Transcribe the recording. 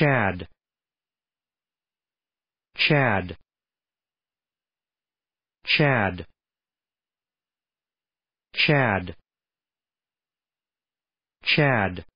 Chad Chad Chad Chad Chad